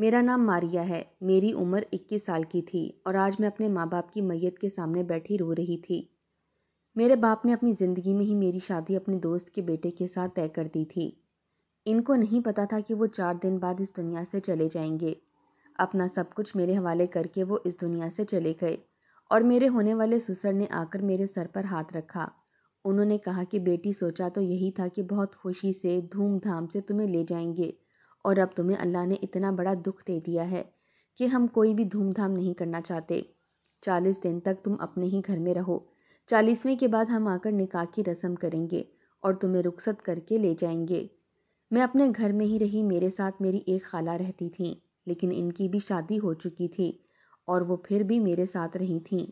मेरा नाम मारिया है मेरी उम्र 21 साल की थी और आज मैं अपने माँ बाप की मैयत के सामने बैठी रो रही थी मेरे बाप ने अपनी ज़िंदगी में ही मेरी शादी अपने दोस्त के बेटे के साथ तय कर दी थी इनको नहीं पता था कि वो चार दिन बाद इस दुनिया से चले जाएंगे अपना सब कुछ मेरे हवाले करके वो इस दुनिया से चले गए और मेरे होने वाले सुसर ने आकर मेरे सर पर हाथ रखा उन्होंने कहा कि बेटी सोचा तो यही था कि बहुत खुशी से धूमधाम से तुम्हें ले जाएंगे और अब तुम्हें अल्लाह ने इतना बड़ा दुख दे दिया है कि हम कोई भी धूमधाम नहीं करना चाहते चालीस दिन तक तुम अपने ही घर में रहो चालीसवें के बाद हम आकर निकाह की रस्म करेंगे और तुम्हें रुखसत करके ले जाएंगे मैं अपने घर में ही रही मेरे साथ मेरी एक खाला रहती थी लेकिन इनकी भी शादी हो चुकी थी और वो फिर भी मेरे साथ रही थी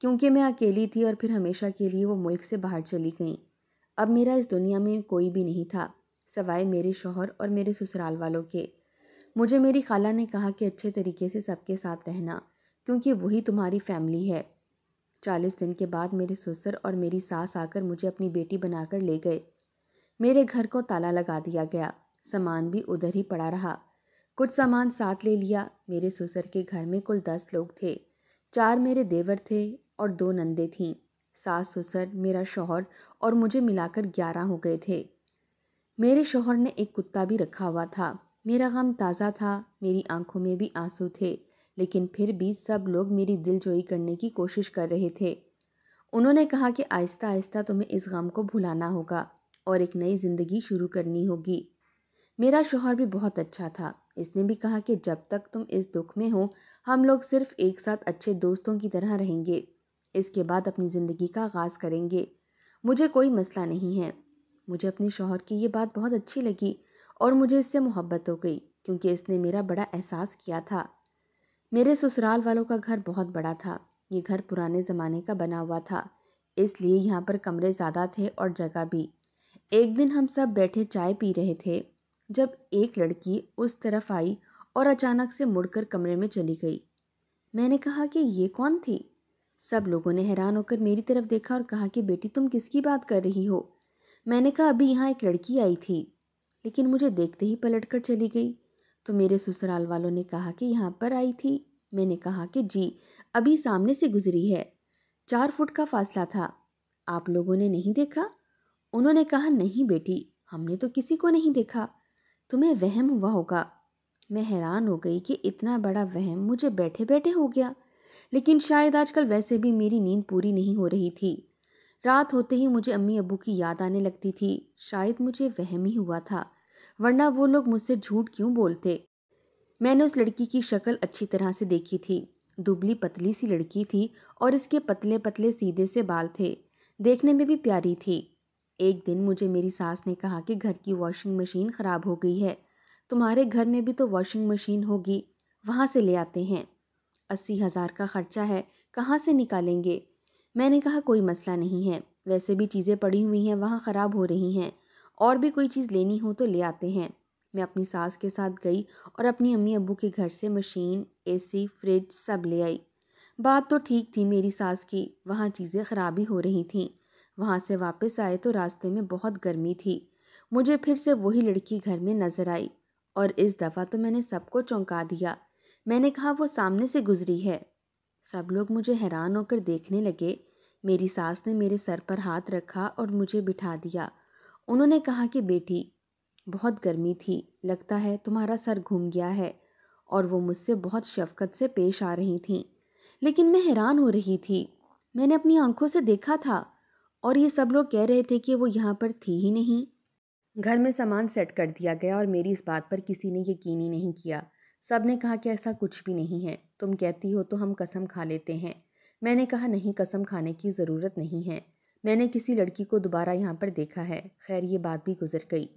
क्योंकि मैं अकेली थी और फिर हमेशा के लिए वो मुल्क से बाहर चली गई अब मेरा इस दुनिया में कोई भी नहीं था सवाए मेरे शोहर और मेरे ससुराल वालों के मुझे मेरी खाला ने कहा कि अच्छे तरीके से सबके साथ रहना क्योंकि वही तुम्हारी फैमिली है चालीस दिन के बाद मेरे ससुर और मेरी सास आकर मुझे अपनी बेटी बनाकर ले गए मेरे घर को ताला लगा दिया गया सामान भी उधर ही पड़ा रहा कुछ सामान साथ ले लिया मेरे ससुर के घर में कुल दस लोग थे चार मेरे देवर थे और दो नंदे थीं सास ससुर मेरा शौहर और मुझे मिलाकर ग्यारह हो गए थे मेरे शोहर ने एक कुत्ता भी रखा हुआ था मेरा गम ताज़ा था मेरी आंखों में भी आंसू थे लेकिन फिर भी सब लोग मेरी दिलजोई करने की कोशिश कर रहे थे उन्होंने कहा कि आहिस्ता आहिस्ता तुम्हें इस गम को भुलाना होगा और एक नई ज़िंदगी शुरू करनी होगी मेरा शोहर भी बहुत अच्छा था इसने भी कहा कि जब तक तुम इस दुख में हो हम लोग सिर्फ एक साथ अच्छे दोस्तों की तरह रहेंगे इसके बाद अपनी ज़िंदगी का आगाज़ करेंगे मुझे कोई मसला नहीं है मुझे अपने शौहर की ये बात बहुत अच्छी लगी और मुझे इससे मोहब्बत हो गई क्योंकि इसने मेरा बड़ा एहसास किया था मेरे ससुराल वालों का घर बहुत बड़ा था ये घर पुराने ज़माने का बना हुआ था इसलिए यहाँ पर कमरे ज़्यादा थे और जगह भी एक दिन हम सब बैठे चाय पी रहे थे जब एक लड़की उस तरफ आई और अचानक से मुड़कर कमरे में चली गई मैंने कहा कि ये कौन थी सब लोगों ने हैरान होकर मेरी तरफ देखा और कहा कि बेटी तुम किसकी बात कर रही हो मैंने कहा अभी यहाँ एक लड़की आई थी लेकिन मुझे देखते ही पलट कर चली गई तो मेरे ससुराल वालों ने कहा कि यहाँ पर आई थी मैंने कहा कि जी अभी सामने से गुजरी है चार फुट का फासला था आप लोगों ने नहीं देखा उन्होंने कहा नहीं बेटी हमने तो किसी को नहीं देखा तुम्हें वहम हुआ होगा मैं हैरान हो गई कि इतना बड़ा वहम मुझे बैठे बैठे हो गया लेकिन शायद आजकल वैसे भी मेरी नींद पूरी नहीं हो रही थी रात होते ही मुझे अम्मी अबू की याद आने लगती थी शायद मुझे वहम ही हुआ था वरना वो लोग मुझसे झूठ क्यों बोलते मैंने उस लड़की की शक्ल अच्छी तरह से देखी थी दुबली पतली सी लड़की थी और इसके पतले पतले सीधे से बाल थे देखने में भी प्यारी थी एक दिन मुझे मेरी सास ने कहा कि घर की वॉशिंग मशीन ख़राब हो गई है तुम्हारे घर में भी तो वॉशिंग मशीन होगी वहाँ से ले आते हैं अस्सी हज़ार का ख़र्चा है कहाँ से निकालेंगे मैंने कहा कोई मसला नहीं है वैसे भी चीज़ें पड़ी हुई हैं वहाँ ख़राब हो रही हैं और भी कोई चीज़ लेनी हो तो ले आते हैं मैं अपनी सास के साथ गई और अपनी अम्मी अबू के घर से मशीन एसी फ्रिज सब ले आई बात तो ठीक थी मेरी सास की वहाँ चीज़ें ख़राब ही हो रही थी वहाँ से वापस आए तो रास्ते में बहुत गर्मी थी मुझे फिर से वही लड़की घर में नज़र आई और इस दफ़ा तो मैंने सबको चौंका दिया मैंने कहा वो सामने से गुज़री है सब लोग मुझे हैरान होकर देखने लगे मेरी सास ने मेरे सर पर हाथ रखा और मुझे बिठा दिया उन्होंने कहा कि बेटी बहुत गर्मी थी लगता है तुम्हारा सर घूम गया है और वो मुझसे बहुत शफकत से पेश आ रही थी लेकिन मैं हैरान हो रही थी मैंने अपनी आंखों से देखा था और ये सब लोग कह रहे थे कि वो यहाँ पर थी ही नहीं घर में सामान सेट कर दिया गया और मेरी इस बात पर किसी ने यकीन ही नहीं किया सब ने कहा कि ऐसा कुछ भी नहीं है तुम कहती हो तो हम कसम खा लेते हैं मैंने कहा नहीं कसम खाने की ज़रूरत नहीं है मैंने किसी लड़की को दोबारा यहाँ पर देखा है खैर ये बात भी गुजर गई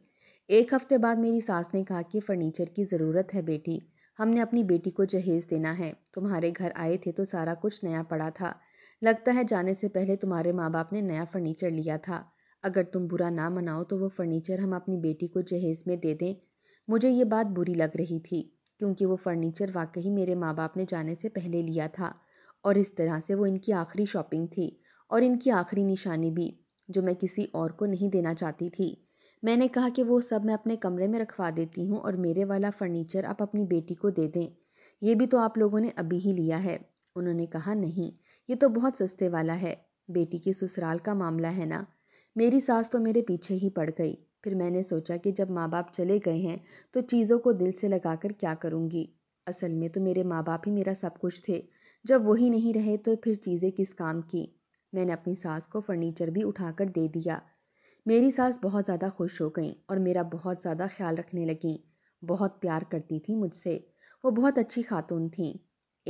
एक हफ्ते बाद मेरी सास ने कहा कि फ़र्नीचर की ज़रूरत है बेटी हमने अपनी बेटी को जहेज़ देना है तुम्हारे घर आए थे तो सारा कुछ नया पड़ा था लगता है जाने से पहले तुम्हारे माँ बाप ने नया फ़र्नीचर लिया था अगर तुम बुरा ना मनाओ तो वो फ़र्नीचर हम अपनी बेटी को जहेज़ में दे दें मुझे ये बात बुरी लग रही थी क्योंकि वो फ़र्नीचर वाकई मेरे माँ बाप ने जाने से पहले लिया था और इस तरह से वो इनकी आखिरी शॉपिंग थी और इनकी आखिरी निशानी भी जो मैं किसी और को नहीं देना चाहती थी मैंने कहा कि वो सब मैं अपने कमरे में रखवा देती हूँ और मेरे वाला फ़र्नीचर आप अपनी बेटी को दे दें ये भी तो आप लोगों ने अभी ही लिया है उन्होंने कहा नहीं ये तो बहुत सस्ते वाला है बेटी की ससुराल का मामला है ना मेरी सास तो मेरे पीछे ही पड़ गई फिर मैंने सोचा कि जब माँ बाप चले गए हैं तो चीज़ों को दिल से लगाकर क्या करूँगी असल में तो मेरे माँ बाप ही मेरा सब कुछ थे जब वही नहीं रहे तो फिर चीज़ें किस काम की मैंने अपनी सास को फर्नीचर भी उठाकर दे दिया मेरी सास बहुत ज़्यादा खुश हो गई और मेरा बहुत ज़्यादा ख्याल रखने लगी बहुत प्यार करती थी मुझसे वो बहुत अच्छी खातून थी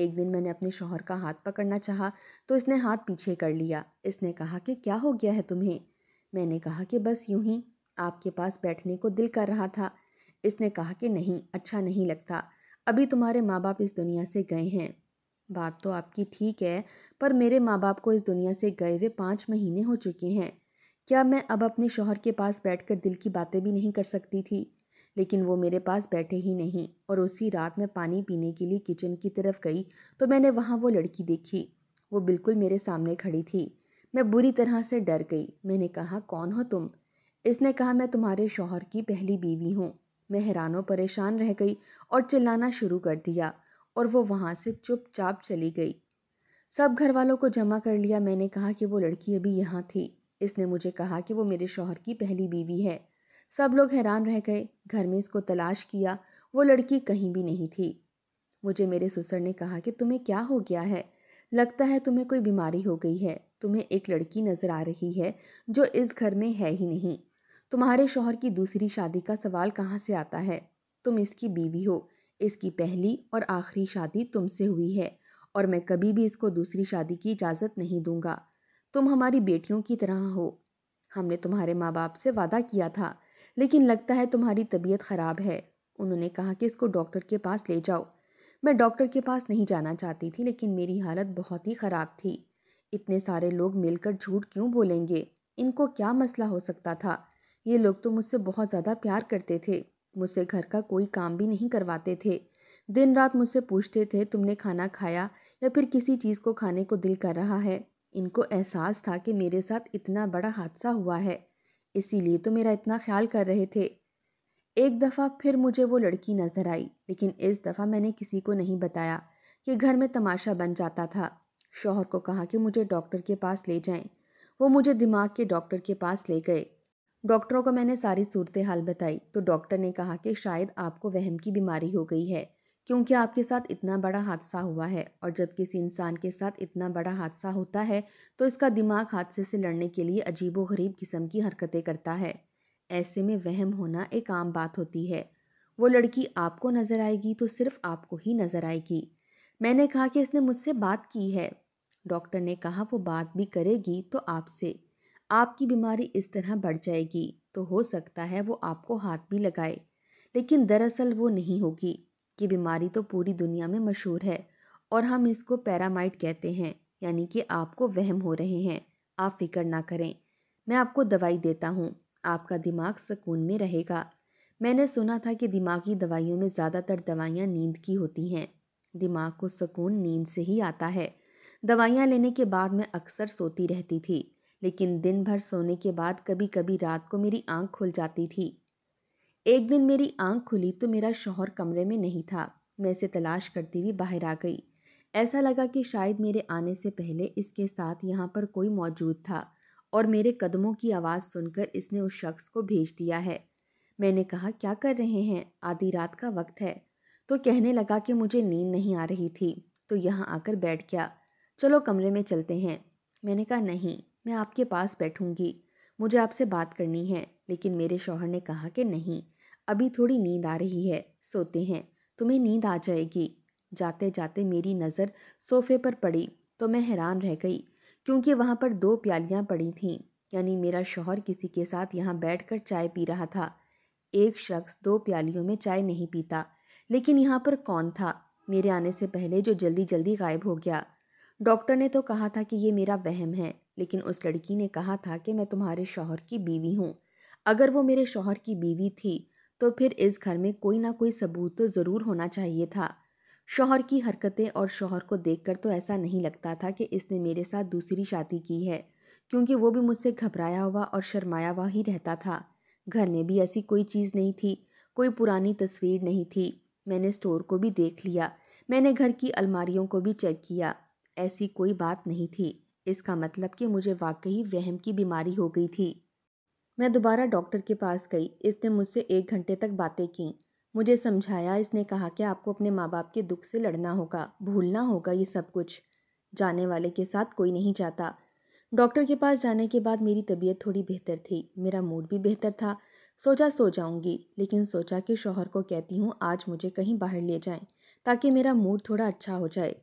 एक दिन मैंने अपने शोहर का हाथ पकड़ना चाहा तो इसने हाथ पीछे कर लिया इसने कहा कि क्या हो गया है तुम्हें मैंने कहा कि बस यूं ही आपके पास बैठने को दिल कर रहा था इसने कहा कि नहीं अच्छा नहीं लगता अभी तुम्हारे माँ बाप इस दुनिया से गए हैं बात तो आपकी ठीक है पर मेरे माँ बाप को इस दुनिया से गए हुए पाँच महीने हो चुके हैं क्या मैं अब अपने शोहर के पास बैठकर दिल की बातें भी नहीं कर सकती थी लेकिन वो मेरे पास बैठे ही नहीं और उसी रात मैं पानी पीने के लिए किचन की तरफ गई तो मैंने वहाँ वो लड़की देखी वो बिल्कुल मेरे सामने खड़ी थी मैं बुरी तरह से डर गई मैंने कहा कौन हो तुम इसने कहा मैं तुम्हारे शोहर की पहली बीवी हूँ मैं हैरानों परेशान रह गई और चिल्लाना शुरू कर दिया और वो वहाँ से चुपचाप चली गई सब घर वालों को जमा कर लिया मैंने कहा कि वो लड़की अभी यहाँ थी इसने मुझे कहा कि वो मेरे शोहर की पहली बीवी है सब लोग हैरान रह गए घर में इसको तलाश किया वो लड़की कहीं भी नहीं थी मुझे मेरे ससुर ने कहा कि तुम्हें क्या हो गया है लगता है तुम्हें कोई बीमारी हो गई है तुम्हें एक लड़की नज़र आ रही है जो इस घर में है ही नहीं तुम्हारे शोहर की दूसरी शादी का सवाल कहाँ से आता है तुम इसकी बीवी हो इसकी पहली और आखिरी शादी तुमसे हुई है और मैं कभी भी इसको दूसरी शादी की इजाज़त नहीं दूंगा तुम हमारी बेटियों की तरह हो हमने तुम्हारे माँ बाप से वादा किया था लेकिन लगता है तुम्हारी तबीयत ख़राब है उन्होंने कहा कि इसको डॉक्टर के पास ले जाओ मैं डॉक्टर के पास नहीं जाना चाहती थी लेकिन मेरी हालत बहुत ही ख़राब थी इतने सारे लोग मिलकर झूठ क्यों बोलेंगे इनको क्या मसला हो सकता था ये लोग तो मुझसे बहुत ज़्यादा प्यार करते थे मुझसे घर का कोई काम भी नहीं करवाते थे दिन रात मुझसे पूछते थे तुमने खाना खाया या फिर किसी चीज़ को खाने को दिल कर रहा है इनको एहसास था कि मेरे साथ इतना बड़ा हादसा हुआ है इसीलिए तो मेरा इतना ख्याल कर रहे थे एक दफ़ा फिर मुझे वो लड़की नज़र आई लेकिन इस दफ़ा मैंने किसी को नहीं बताया कि घर में तमाशा बन जाता था शोहर को कहा कि मुझे डॉक्टर के पास ले जाएं वो मुझे दिमाग के डॉक्टर के पास ले गए डॉक्टरों को मैंने सारी सूरत हाल बताई तो डॉक्टर ने कहा कि शायद आपको वहम की बीमारी हो गई है क्योंकि आपके साथ इतना बड़ा हादसा हुआ है और जब किसी इंसान के साथ इतना बड़ा हादसा होता है तो इसका दिमाग हादसे से लड़ने के लिए व गरीब किस्म की हरकतें करता है ऐसे में वहम होना एक आम बात होती है वो लड़की आपको नज़र आएगी तो सिर्फ आपको ही नज़र आएगी मैंने कहा कि इसने मुझसे बात की है डॉक्टर ने कहा वो बात भी करेगी तो आपसे आपकी बीमारी इस तरह बढ़ जाएगी तो हो सकता है वो आपको हाथ भी लगाए लेकिन दरअसल वो नहीं होगी ये बीमारी तो पूरी दुनिया में मशहूर है और हम इसको पैरामाइट कहते हैं यानी कि आपको वहम हो रहे हैं आप फिक्र ना करें मैं आपको दवाई देता हूँ आपका दिमाग सुकून में रहेगा मैंने सुना था कि दिमागी दवाइयों में ज़्यादातर दवाइयाँ नींद की होती हैं दिमाग को सुकून नींद से ही आता है दवाइयाँ लेने के बाद मैं अक्सर सोती रहती थी लेकिन दिन भर सोने के बाद कभी कभी रात को मेरी आंख खुल जाती थी एक दिन मेरी आंख खुली तो मेरा शोहर कमरे में नहीं था मैं इसे तलाश करती हुई बाहर आ गई ऐसा लगा कि शायद मेरे आने से पहले इसके साथ यहाँ पर कोई मौजूद था और मेरे कदमों की आवाज़ सुनकर इसने उस शख्स को भेज दिया है मैंने कहा क्या कर रहे हैं आधी रात का वक्त है तो कहने लगा कि मुझे नींद नहीं आ रही थी तो यहाँ आकर बैठ गया चलो कमरे में चलते हैं मैंने कहा नहीं मैं आपके पास बैठूंगी मुझे आपसे बात करनी है लेकिन मेरे शौहर ने कहा कि नहीं अभी थोड़ी नींद आ रही है सोते हैं तुम्हें नींद आ जाएगी जाते जाते मेरी नज़र सोफे पर पड़ी तो मैं हैरान रह गई क्योंकि वहाँ पर दो प्यालियाँ पड़ी थीं यानी मेरा शौहर किसी के साथ यहाँ बैठ चाय पी रहा था एक शख्स दो प्यालियों में चाय नहीं पीता लेकिन यहाँ पर कौन था मेरे आने से पहले जो जल्दी जल्दी गायब हो गया डॉक्टर ने तो कहा था कि ये मेरा वहम है लेकिन उस लड़की ने कहा था कि मैं तुम्हारे शौहर की बीवी हूँ अगर वो मेरे शौहर की बीवी थी तो फिर इस घर में कोई ना कोई सबूत तो ज़रूर होना चाहिए था शौहर की हरकतें और शौहर को देखकर तो ऐसा नहीं लगता था कि इसने मेरे साथ दूसरी शादी की है क्योंकि वो भी मुझसे घबराया हुआ और शर्माया हुआ ही रहता था घर में भी ऐसी कोई चीज़ नहीं थी कोई पुरानी तस्वीर नहीं थी मैंने स्टोर को भी देख लिया मैंने घर की अलमारियों को भी चेक किया ऐसी कोई बात नहीं थी इसका मतलब कि मुझे वाकई वहम की बीमारी हो गई थी मैं दोबारा डॉक्टर के पास गई इसने मुझसे एक घंटे तक बातें की मुझे समझाया इसने कहा कि आपको अपने माँ बाप के दुख से लड़ना होगा भूलना होगा ये सब कुछ जाने वाले के साथ कोई नहीं जाता डॉक्टर के पास जाने के बाद मेरी तबीयत थोड़ी बेहतर थी मेरा मूड भी बेहतर था सोचा सो जाऊंगी लेकिन सोचा कि शोहर को कहती हूँ आज मुझे कहीं बाहर ले जाएं ताकि मेरा मूड थोड़ा अच्छा हो जाए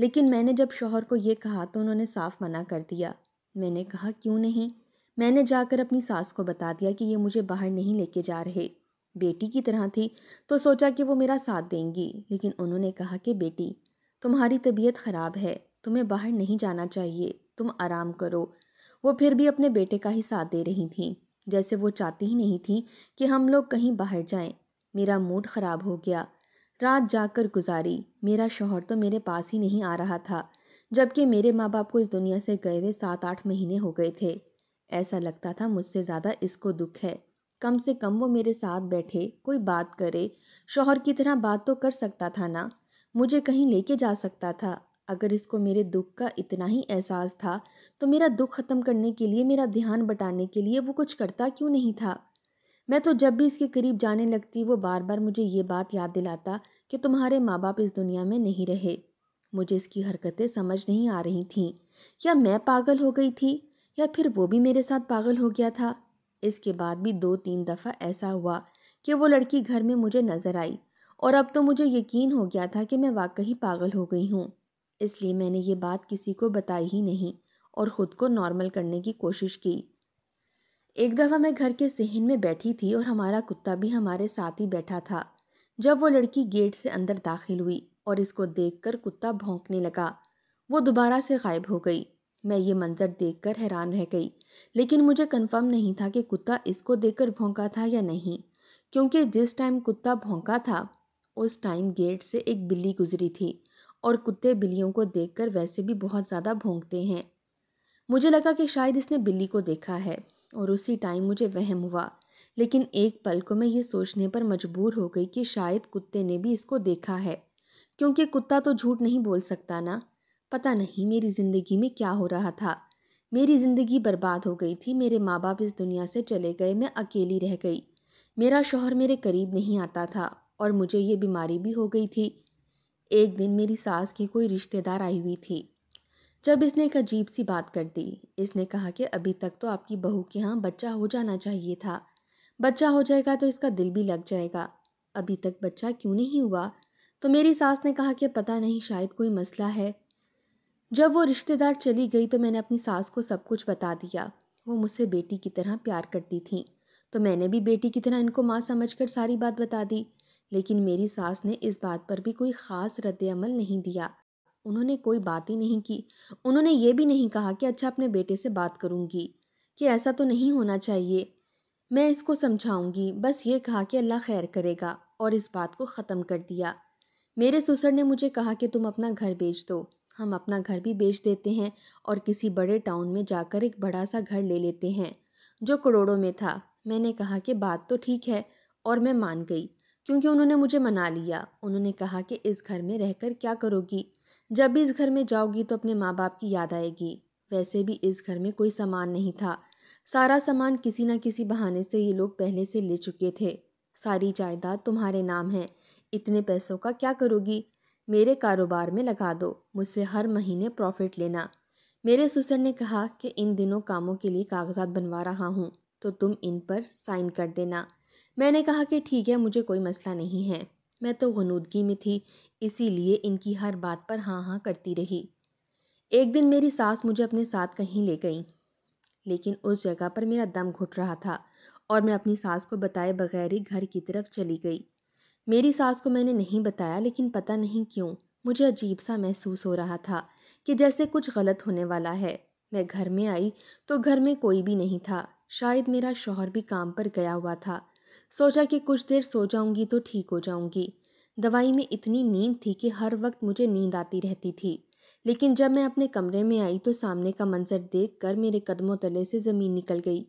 लेकिन मैंने जब शोहर को ये कहा तो उन्होंने साफ मना कर दिया मैंने कहा क्यों नहीं मैंने जाकर अपनी सास को बता दिया कि ये मुझे बाहर नहीं लेके जा रहे बेटी की तरह थी तो सोचा कि वो मेरा साथ देंगी लेकिन उन्होंने कहा कि बेटी तुम्हारी तबीयत ख़राब है तुम्हें बाहर नहीं जाना चाहिए तुम आराम करो वो फिर भी अपने बेटे का ही साथ दे रही थी जैसे वो चाहती ही नहीं थी कि हम लोग कहीं बाहर जाएं मेरा मूड ख़राब हो गया रात जाकर गुजारी मेरा शोहर तो मेरे पास ही नहीं आ रहा था जबकि मेरे माँ बाप को इस दुनिया से गए हुए सात आठ महीने हो गए थे ऐसा लगता था मुझसे ज़्यादा इसको दुख है कम से कम वो मेरे साथ बैठे कोई बात करे शोहर की तरह बात तो कर सकता था ना मुझे कहीं लेके जा सकता था अगर इसको मेरे दुख का इतना ही एहसास था तो मेरा दुख ख़त्म करने के लिए मेरा ध्यान बटाने के लिए वो कुछ करता क्यों नहीं था मैं तो जब भी इसके करीब जाने लगती वो बार बार मुझे ये बात याद दिलाता कि तुम्हारे माँ बाप इस दुनिया में नहीं रहे मुझे इसकी हरकतें समझ नहीं आ रही थीं या मैं पागल हो गई थी या फिर वो भी मेरे साथ पागल हो गया था इसके बाद भी दो तीन दफ़ा ऐसा हुआ कि वो लड़की घर में मुझे नज़र आई और अब तो मुझे यकीन हो गया था कि मैं वाकई पागल हो गई हूँ इसलिए मैंने ये बात किसी को बताई ही नहीं और ख़ुद को नॉर्मल करने की कोशिश की एक दफ़ा मैं घर के सहन में बैठी थी और हमारा कुत्ता भी हमारे साथ ही बैठा था जब वो लड़की गेट से अंदर दाखिल हुई और इसको देखकर कुत्ता भौंकने लगा वो दोबारा से गायब हो गई मैं ये मंज़र देखकर हैरान रह गई लेकिन मुझे कंफर्म नहीं था कि कुत्ता इसको देखकर भौंका था या नहीं क्योंकि जिस टाइम कुत्ता भौंका था उस टाइम गेट से एक बिल्ली गुजरी थी और कुत्ते बिल्लियों को देखकर वैसे भी बहुत ज़्यादा भोंकते हैं मुझे लगा कि शायद इसने बिल्ली को देखा है और उसी टाइम मुझे वहम हुआ लेकिन एक पल को मैं ये सोचने पर मजबूर हो गई कि शायद कुत्ते ने भी इसको देखा है क्योंकि कुत्ता तो झूठ नहीं बोल सकता ना पता नहीं मेरी ज़िंदगी में क्या हो रहा था मेरी ज़िंदगी बर्बाद हो गई थी मेरे माँ बाप इस दुनिया से चले गए मैं अकेली रह गई मेरा शोहर मेरे करीब नहीं आता था और मुझे ये बीमारी भी हो गई थी एक दिन मेरी सास की कोई रिश्तेदार आई हुई थी जब इसने एक अजीब सी बात कर दी इसने कहा कि अभी तक तो आपकी बहू के यहाँ बच्चा हो जाना चाहिए था बच्चा हो जाएगा तो इसका दिल भी लग जाएगा अभी तक बच्चा क्यों नहीं हुआ तो मेरी सास ने कहा कि पता नहीं शायद कोई मसला है जब वो रिश्तेदार चली गई तो मैंने अपनी सास को सब कुछ बता दिया वो मुझसे बेटी की तरह प्यार करती थी तो मैंने भी बेटी की तरह इनको माँ समझ कर सारी बात बता दी लेकिन मेरी सास ने इस बात पर भी कोई ख़ास रद्द अमल नहीं दिया उन्होंने कोई बात ही नहीं की उन्होंने ये भी नहीं कहा कि अच्छा अपने बेटे से बात करूँगी कि ऐसा तो नहीं होना चाहिए मैं इसको समझाऊंगी बस ये कहा कि अल्लाह खैर करेगा और इस बात को ख़त्म कर दिया मेरे ससुर ने मुझे कहा कि तुम अपना घर बेच दो हम अपना घर भी बेच देते हैं और किसी बड़े टाउन में जाकर एक बड़ा सा घर ले लेते हैं जो करोड़ों में था मैंने कहा कि बात तो ठीक है और मैं मान गई क्योंकि उन्होंने मुझे मना लिया उन्होंने कहा कि इस घर में रहकर क्या करोगी जब भी इस घर में जाओगी तो अपने माँ बाप की याद आएगी वैसे भी इस घर में कोई सामान नहीं था सारा सामान किसी न किसी बहाने से ये लोग पहले से ले चुके थे सारी जायदाद तुम्हारे नाम है इतने पैसों का क्या करोगी मेरे कारोबार में लगा दो मुझसे हर महीने प्रॉफिट लेना मेरे सुसर ने कहा कि इन दिनों कामों के लिए कागजात बनवा रहा हूँ तो तुम इन पर साइन कर देना मैंने कहा कि ठीक है मुझे कोई मसला नहीं है मैं तो गनूदगी में थी इसीलिए इनकी हर बात पर हाँ हाँ करती रही एक दिन मेरी सास मुझे अपने साथ कहीं ले गई लेकिन उस जगह पर मेरा दम घुट रहा था और मैं अपनी सास को बताए बगैर ही घर की तरफ चली गई मेरी सास को मैंने नहीं बताया लेकिन पता नहीं क्यों मुझे अजीब सा महसूस हो रहा था कि जैसे कुछ गलत होने वाला है मैं घर में आई तो घर में कोई भी नहीं था शायद मेरा शोहर भी काम पर गया हुआ था सोचा कि कुछ देर सो जाऊंगी तो ठीक हो जाऊंगी दवाई में इतनी नींद थी कि हर वक्त मुझे नींद आती रहती थी लेकिन जब मैं अपने कमरे में आई तो सामने का मंजर देख कर मेरे कदमों तले से ज़मीन निकल गई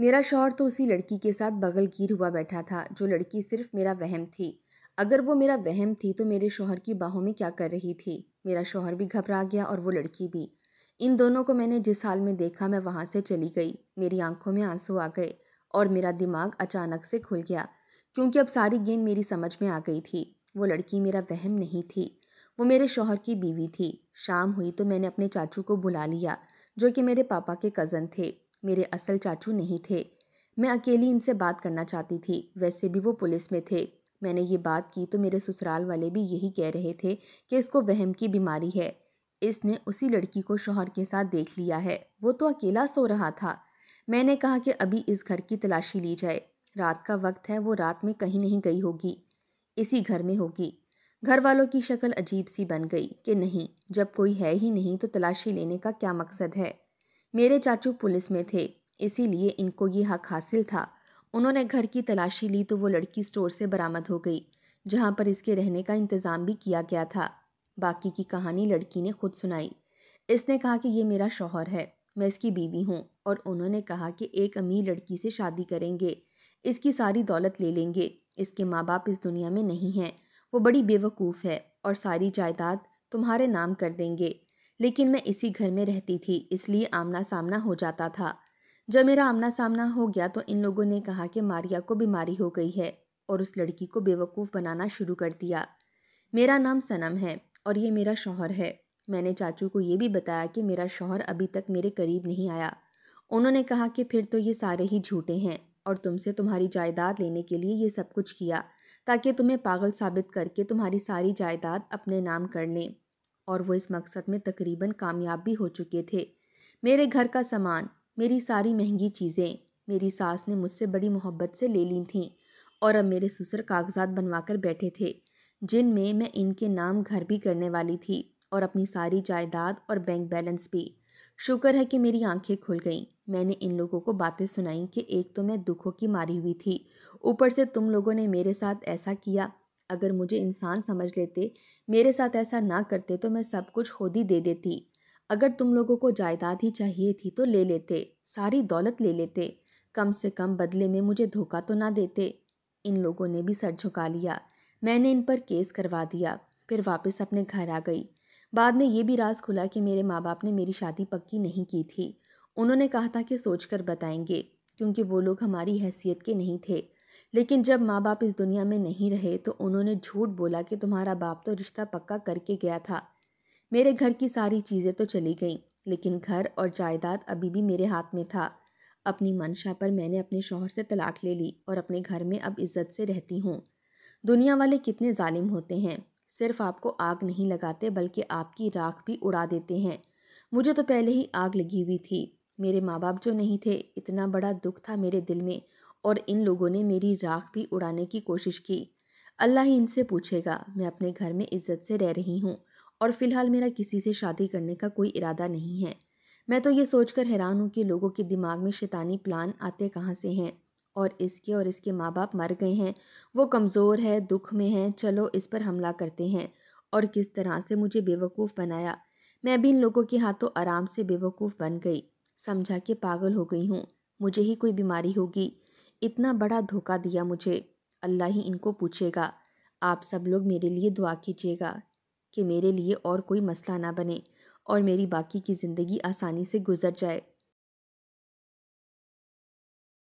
मेरा शौहर तो उसी लड़की के साथ बगल गिर हुआ बैठा था जो लड़की सिर्फ मेरा वहम थी अगर वो मेरा वहम थी तो मेरे शोहर की बाहों में क्या कर रही थी मेरा शोहर भी घबरा गया और वो लड़की भी इन दोनों को मैंने जिस हाल में देखा मैं वहाँ से चली गई मेरी आंखों में आंसू आ गए और मेरा दिमाग अचानक से खुल गया क्योंकि अब सारी गेम मेरी समझ में आ गई थी वो लड़की मेरा वहम नहीं थी वो मेरे शोहर की बीवी थी शाम हुई तो मैंने अपने चाचू को बुला लिया जो कि मेरे पापा के कज़न थे मेरे असल चाचू नहीं थे मैं अकेली इनसे बात करना चाहती थी वैसे भी वो पुलिस में थे मैंने ये बात की तो मेरे ससुराल वाले भी यही कह रहे थे कि इसको वहम की बीमारी है इसने उसी लड़की को शोहर के साथ देख लिया है वो तो अकेला सो रहा था मैंने कहा कि अभी इस घर की तलाशी ली जाए रात का वक्त है वो रात में कहीं नहीं गई होगी इसी घर में होगी घर वालों की शक्ल अजीब सी बन गई कि नहीं जब कोई है ही नहीं तो तलाशी लेने का क्या मकसद है मेरे चाचू पुलिस में थे इसीलिए इनको ये हक हासिल था उन्होंने घर की तलाशी ली तो वो लड़की स्टोर से बरामद हो गई जहाँ पर इसके रहने का इंतज़ाम भी किया गया था बाकी की कहानी लड़की ने खुद सुनाई इसने कहा कि ये मेरा शौहर है मैं इसकी बीवी हूँ और उन्होंने कहा कि एक अमीर लड़की से शादी करेंगे इसकी सारी दौलत ले लेंगे इसके माँ बाप इस दुनिया में नहीं हैं वो बड़ी बेवकूफ़ है और सारी जायदाद तुम्हारे नाम कर देंगे लेकिन मैं इसी घर में रहती थी इसलिए आमना सामना हो जाता था जब मेरा आमना सामना हो गया तो इन लोगों ने कहा कि मारिया को बीमारी हो गई है और उस लड़की को बेवकूफ़ बनाना शुरू कर दिया मेरा नाम सनम है और ये मेरा शौहर है मैंने चाचू को ये भी बताया कि मेरा शौहर अभी तक मेरे करीब नहीं आया उन्होंने कहा कि फिर तो ये सारे ही झूठे हैं और तुमसे तुम्हारी जायदाद लेने के लिए ये सब कुछ किया ताकि तुम्हें पागल साबित करके तुम्हारी सारी जायदाद अपने नाम कर लें और वो इस मकसद में तकरीबन कामयाब भी हो चुके थे मेरे घर का सामान मेरी सारी महंगी चीज़ें मेरी सास ने मुझसे बड़ी मोहब्बत से ले ली थीं और अब मेरे ससुर कागजात बनवा कर बैठे थे जिनमें मैं इनके नाम घर भी करने वाली थी और अपनी सारी जायदाद और बैंक बैलेंस भी शुक्र है कि मेरी आंखें खुल गईं मैंने इन लोगों को बातें सुनाई कि एक तो मैं दुखों की मारी हुई थी ऊपर से तुम लोगों ने मेरे साथ ऐसा किया अगर मुझे इंसान समझ लेते मेरे साथ ऐसा ना करते तो मैं सब कुछ खुद ही दे देती अगर तुम लोगों को जायदाद ही चाहिए थी तो ले लेते सारी दौलत ले लेते कम से कम बदले में मुझे धोखा तो ना देते इन लोगों ने भी सर झुका लिया मैंने इन पर केस करवा दिया फिर वापस अपने घर आ गई बाद में ये भी राज खुला कि मेरे माँ बाप ने मेरी शादी पक्की नहीं की थी उन्होंने कहा था कि सोच कर बताएंगे क्योंकि वो लोग हमारी हैसियत के नहीं थे लेकिन जब माँ बाप इस दुनिया में नहीं रहे तो उन्होंने झूठ बोला कि तुम्हारा बाप तो रिश्ता पक्का करके गया था मेरे घर की सारी चीज़ें तो चली गईं लेकिन घर और जायदाद अभी भी मेरे हाथ में था अपनी मंशा पर मैंने अपने शोहर से तलाक ले ली और अपने घर में अब इज्जत से रहती हूँ दुनिया वाले कितने ालिम होते हैं सिर्फ आपको आग नहीं लगाते बल्कि आपकी राख भी उड़ा देते हैं मुझे तो पहले ही आग लगी हुई थी मेरे माँ बाप जो नहीं थे इतना बड़ा दुख था मेरे दिल में और इन लोगों ने मेरी राख भी उड़ाने की कोशिश की अल्लाह ही इनसे पूछेगा मैं अपने घर में इज्जत से रह रही हूँ और फ़िलहाल मेरा किसी से शादी करने का कोई इरादा नहीं है मैं तो ये सोचकर हैरान हूँ कि लोगों के दिमाग में शैतानी प्लान आते कहाँ से हैं और इसके और इसके माँ बाप मर गए हैं वो कमज़ोर है दुख में है चलो इस पर हमला करते हैं और किस तरह से मुझे बेवकूफ़ बनाया मैं भी इन लोगों के हाथों आराम से बेवकूफ़ बन गई समझा के पागल हो गई हूँ मुझे ही कोई बीमारी होगी इतना बड़ा धोखा दिया मुझे अल्लाह ही इनको पूछेगा आप सब लोग मेरे लिए दुआ कीजिएगा कि मेरे लिए और कोई मसला ना बने और मेरी बाकी की ज़िंदगी आसानी से गुजर जाए